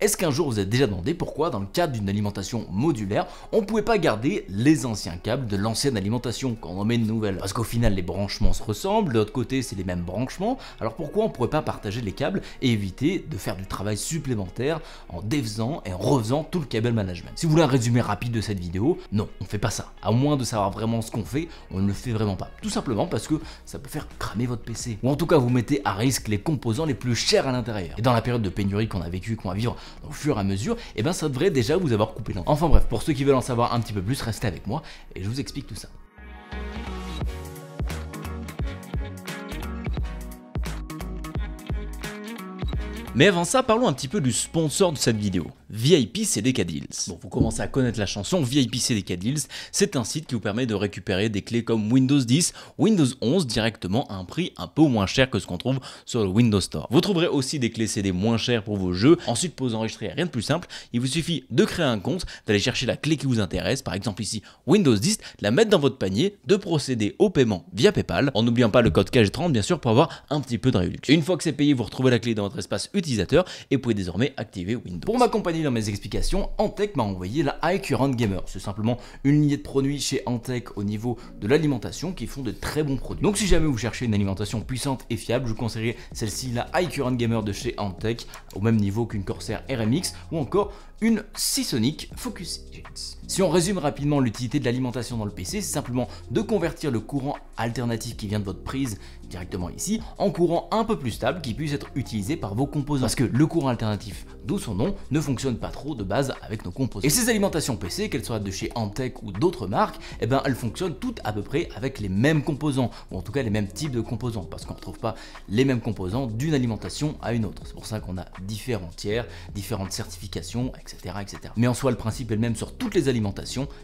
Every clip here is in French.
Est-ce qu'un jour vous êtes déjà demandé pourquoi, dans le cadre d'une alimentation modulaire, on ne pouvait pas garder les anciens câbles de l'ancienne alimentation quand on en met une nouvelle Parce qu'au final, les branchements se ressemblent, de l'autre côté, c'est les mêmes branchements, alors pourquoi on ne pourrait pas partager les câbles et éviter de faire du travail supplémentaire en défaisant et en refaisant tout le cable management Si vous voulez un résumé rapide de cette vidéo, non, on ne fait pas ça. À moins de savoir vraiment ce qu'on fait, on ne le fait vraiment pas. Tout simplement parce que ça peut faire cramer votre PC. Ou en tout cas, vous mettez à risque les composants les plus chers à l'intérieur. Et dans la période de pénurie qu'on a vécu, qu'on va vivre au fur et à mesure, et eh ben ça devrait déjà vous avoir coupé l'enfant Enfin bref, pour ceux qui veulent en savoir un petit peu plus, restez avec moi et je vous explique tout ça. Mais avant ça, parlons un petit peu du sponsor de cette vidéo. VIP CDK Deals. Bon, vous commencez à connaître la chanson VIP CDK Deals, c'est un site qui vous permet de récupérer des clés comme Windows 10, Windows 11 directement à un prix un peu moins cher que ce qu'on trouve sur le Windows Store. Vous trouverez aussi des clés CD moins chères pour vos jeux. Ensuite, pour vous enregistrer, rien de plus simple, il vous suffit de créer un compte, d'aller chercher la clé qui vous intéresse, par exemple ici Windows 10, la mettre dans votre panier, de procéder au paiement via PayPal, en n'oubliant pas le code CAGE30 bien sûr pour avoir un petit peu de réduction. Une fois que c'est payé, vous retrouvez la clé dans votre espace utilisateur et pouvez désormais activer Windows. Pour m'accompagner dans mes explications, Antec m'a envoyé la High Current Gamer. C'est simplement une lignée de produits chez Antec au niveau de l'alimentation qui font de très bons produits. Donc si jamais vous cherchez une alimentation puissante et fiable, je vous conseillerais celle-ci, la High Current Gamer de chez Antec, au même niveau qu'une Corsair RMX ou encore une Seasonic Focus GX. Si on résume rapidement l'utilité de l'alimentation dans le PC, c'est simplement de convertir le courant alternatif qui vient de votre prise directement ici en courant un peu plus stable qui puisse être utilisé par vos composants. Parce que le courant alternatif, d'où son nom, ne fonctionne pas trop de base avec nos composants. Et ces alimentations PC, qu'elles soient de chez Antec ou d'autres marques, eh ben elles fonctionnent toutes à peu près avec les mêmes composants, ou en tout cas les mêmes types de composants, parce qu'on ne retrouve pas les mêmes composants d'une alimentation à une autre. C'est pour ça qu'on a différents tiers, différentes certifications, etc., etc. Mais en soi, le principe est le même sur toutes les alimentations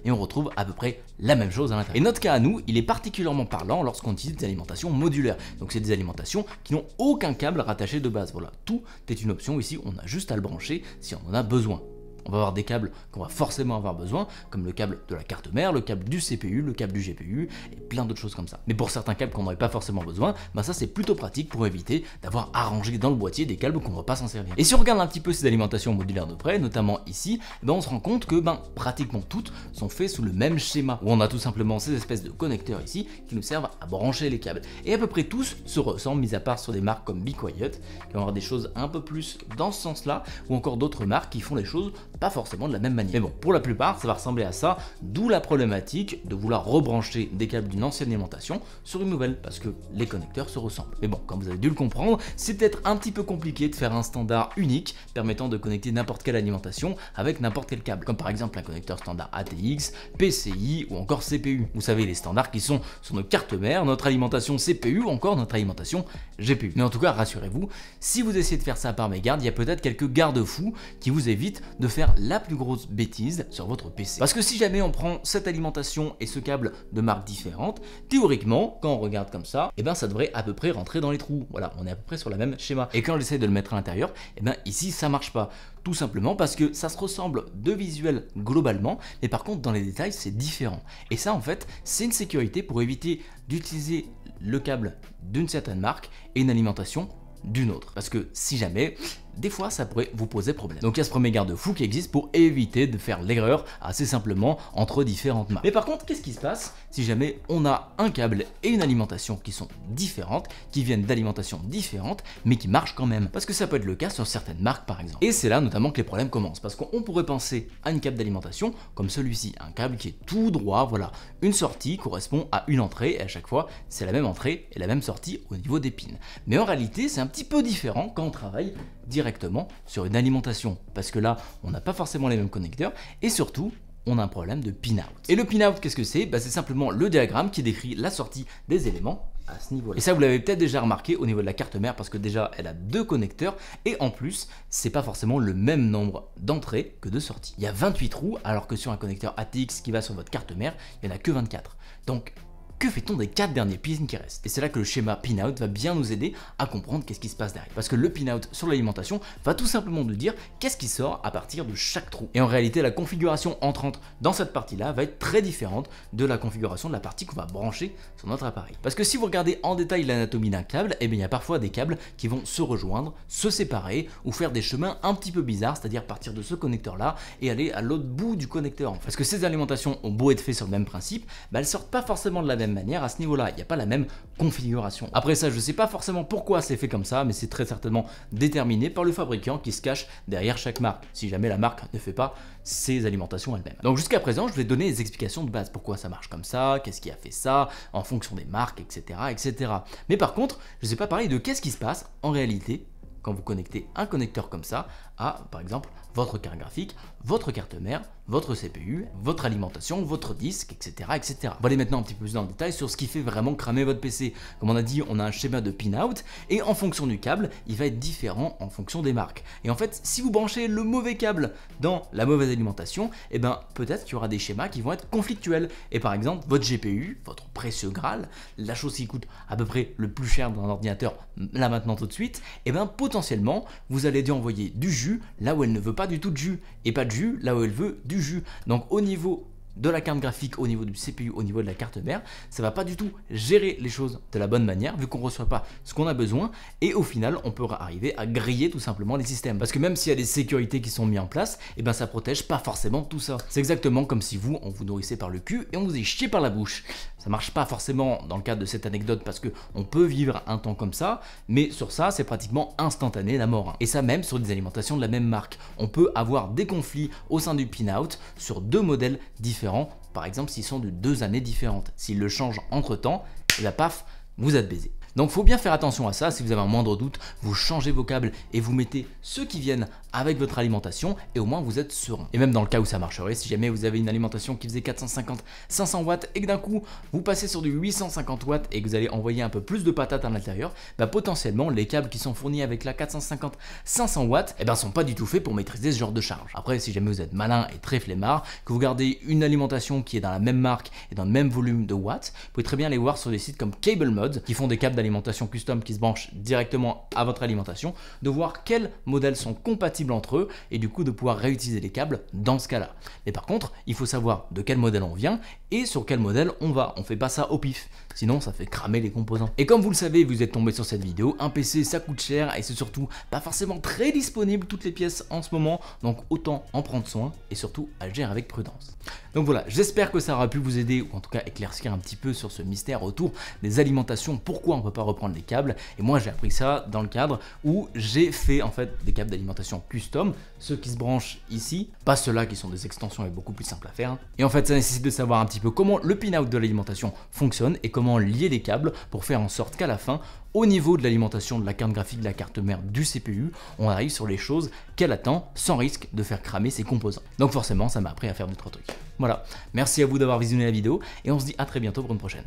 et on retrouve à peu près la même chose à l'intérieur. Et notre cas à nous, il est particulièrement parlant lorsqu'on utilise des alimentations modulaires. Donc c'est des alimentations qui n'ont aucun câble rattaché de base. Voilà, tout est une option ici, on a juste à le brancher si on en a besoin on va avoir des câbles qu'on va forcément avoir besoin, comme le câble de la carte mère, le câble du CPU, le câble du GPU et plein d'autres choses comme ça. Mais pour certains câbles qu'on n'aurait pas forcément besoin, bah ça c'est plutôt pratique pour éviter d'avoir à ranger dans le boîtier des câbles qu'on ne va pas s'en servir. Et si on regarde un petit peu ces alimentations modulaires de près, notamment ici, ben on se rend compte que ben, pratiquement toutes sont faites sous le même schéma, où on a tout simplement ces espèces de connecteurs ici qui nous servent à brancher les câbles. Et à peu près tous se ressemblent, mis à part sur des marques comme Be Quiet, qui vont avoir des choses un peu plus dans ce sens-là, ou encore d'autres marques qui font les choses pas forcément de la même manière. Mais bon, pour la plupart, ça va ressembler à ça, d'où la problématique de vouloir rebrancher des câbles d'une ancienne alimentation sur une nouvelle, parce que les connecteurs se ressemblent. Mais bon, comme vous avez dû le comprendre, c'est peut-être un petit peu compliqué de faire un standard unique permettant de connecter n'importe quelle alimentation avec n'importe quel câble, comme par exemple un connecteur standard ATX, PCI ou encore CPU. Vous savez, les standards qui sont sur nos cartes mères, notre alimentation CPU ou encore notre alimentation GPU. Mais en tout cas, rassurez-vous, si vous essayez de faire ça par mégarde, il y a peut-être quelques garde-fous qui vous évitent de faire la plus grosse bêtise sur votre PC. Parce que si jamais on prend cette alimentation et ce câble de marque différente théoriquement, quand on regarde comme ça, et eh ben ça devrait à peu près rentrer dans les trous. Voilà, on est à peu près sur le même schéma. Et quand j'essaie de le mettre à l'intérieur, et eh ben ici ça marche pas. Tout simplement parce que ça se ressemble de visuel globalement, mais par contre dans les détails c'est différent. Et ça en fait c'est une sécurité pour éviter d'utiliser le câble d'une certaine marque et une alimentation d'une autre. Parce que si jamais des fois ça pourrait vous poser problème. Donc il y a ce premier garde-fou qui existe pour éviter de faire l'erreur assez simplement entre différentes marques. Mais par contre, qu'est-ce qui se passe si jamais on a un câble et une alimentation qui sont différentes, qui viennent d'alimentations différentes, mais qui marchent quand même Parce que ça peut être le cas sur certaines marques par exemple. Et c'est là notamment que les problèmes commencent, parce qu'on pourrait penser à une câble d'alimentation comme celui-ci, un câble qui est tout droit, voilà. Une sortie correspond à une entrée, et à chaque fois c'est la même entrée et la même sortie au niveau des pins. Mais en réalité, c'est un petit peu différent quand on travaille directement directement sur une alimentation, parce que là, on n'a pas forcément les mêmes connecteurs, et surtout, on a un problème de pin-out. Et le pin-out, qu'est-ce que c'est bah, C'est simplement le diagramme qui décrit la sortie des éléments à ce niveau-là. Et ça, vous l'avez peut-être déjà remarqué au niveau de la carte mère parce que déjà, elle a deux connecteurs et en plus, c'est pas forcément le même nombre d'entrées que de sorties. Il y a 28 roues alors que sur un connecteur ATX qui va sur votre carte mère, il n'y en a que 24. Donc, que fait-on des quatre derniers pins qui restent Et c'est là que le schéma pin-out va bien nous aider à comprendre qu'est-ce qui se passe derrière. Parce que le pin-out sur l'alimentation va tout simplement nous dire qu'est-ce qui sort à partir de chaque trou. Et en réalité, la configuration entrante dans cette partie-là va être très différente de la configuration de la partie qu'on va brancher sur notre appareil. Parce que si vous regardez en détail l'anatomie d'un câble, eh bien il y a parfois des câbles qui vont se rejoindre, se séparer ou faire des chemins un petit peu bizarres, c'est-à-dire partir de ce connecteur-là et aller à l'autre bout du connecteur. Parce que ces alimentations ont beau être faites sur le même principe, bah, elles sortent pas forcément de la même manière à ce niveau-là, il n'y a pas la même configuration. Après ça, je ne sais pas forcément pourquoi c'est fait comme ça, mais c'est très certainement déterminé par le fabricant qui se cache derrière chaque marque, si jamais la marque ne fait pas ses alimentations elle-même. Donc jusqu'à présent, je vais donner des explications de base, pourquoi ça marche comme ça, qu'est-ce qui a fait ça, en fonction des marques, etc. etc. Mais par contre, je ne sais pas parler de qu'est-ce qui se passe en réalité quand vous connectez un connecteur comme ça à, par exemple, votre carte graphique, votre carte mère, votre CPU, votre alimentation, votre disque, etc. etc. On va maintenant un petit peu plus dans le détail sur ce qui fait vraiment cramer votre PC. Comme on a dit, on a un schéma de pin-out et en fonction du câble, il va être différent en fonction des marques. Et en fait, si vous branchez le mauvais câble dans la mauvaise alimentation, eh ben, peut-être qu'il y aura des schémas qui vont être conflictuels. Et par exemple, votre GPU, votre précieux Graal, la chose qui coûte à peu près le plus cher dans un ordinateur là maintenant tout de suite, eh ben, potentiellement potentiellement, vous allez lui envoyer du jus là où elle ne veut pas du tout de jus, et pas de jus là où elle veut du jus. Donc au niveau de la carte graphique, au niveau du CPU, au niveau de la carte mère, ça va pas du tout gérer les choses de la bonne manière vu qu'on reçoit pas ce qu'on a besoin et au final on peut arriver à griller tout simplement les systèmes parce que même s'il y a des sécurités qui sont mises en place, et eh ben ça protège pas forcément tout ça. C'est exactement comme si vous on vous nourrissait par le cul et on vous est chié par la bouche. Ça marche pas forcément dans le cadre de cette anecdote parce que on peut vivre un temps comme ça, mais sur ça c'est pratiquement instantané la mort. Hein. Et ça même sur des alimentations de la même marque. On peut avoir des conflits au sein du pin-out sur deux modèles différents par exemple s'ils sont de deux années différentes. S'ils le changent entre temps, et la bah, paf, vous êtes baisé. Donc faut bien faire attention à ça, si vous avez un moindre doute, vous changez vos câbles et vous mettez ceux qui viennent avec votre alimentation et au moins vous êtes serein. Et même dans le cas où ça marcherait, si jamais vous avez une alimentation qui faisait 450, 500 watts et que d'un coup vous passez sur du 850 watts et que vous allez envoyer un peu plus de patates à l'intérieur, bah potentiellement les câbles qui sont fournis avec la 450, 500 watts, et eh ben sont pas du tout faits pour maîtriser ce genre de charge. Après, si jamais vous êtes malin et très flemmard, que vous gardez une alimentation qui est dans la même marque et dans le même volume de watts, vous pouvez très bien les voir sur des sites comme Cable qui font des câbles d'alimentation alimentation custom qui se branche directement à votre alimentation, de voir quels modèles sont compatibles entre eux et du coup de pouvoir réutiliser les câbles dans ce cas-là. Mais par contre, il faut savoir de quel modèle on vient et sur quel modèle on va. On fait pas ça au pif, sinon ça fait cramer les composants. Et comme vous le savez, vous êtes tombé sur cette vidéo, un PC ça coûte cher et c'est surtout pas forcément très disponible toutes les pièces en ce moment, donc autant en prendre soin et surtout agir avec prudence. Donc voilà, j'espère que ça aura pu vous aider ou en tout cas éclaircir un petit peu sur ce mystère autour des alimentations, pourquoi on peut reprendre les câbles. Et moi, j'ai appris ça dans le cadre où j'ai fait en fait des câbles d'alimentation custom, ceux qui se branchent ici, pas ceux-là qui sont des extensions et beaucoup plus simples à faire. Et en fait, ça nécessite de savoir un petit peu comment le pin-out de l'alimentation fonctionne et comment lier les câbles pour faire en sorte qu'à la fin, au niveau de l'alimentation de la carte graphique, de la carte mère, du CPU, on arrive sur les choses qu'elle attend sans risque de faire cramer ses composants. Donc forcément, ça m'a appris à faire d'autres trucs. Voilà, merci à vous d'avoir visionné la vidéo et on se dit à très bientôt pour une prochaine.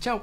Ciao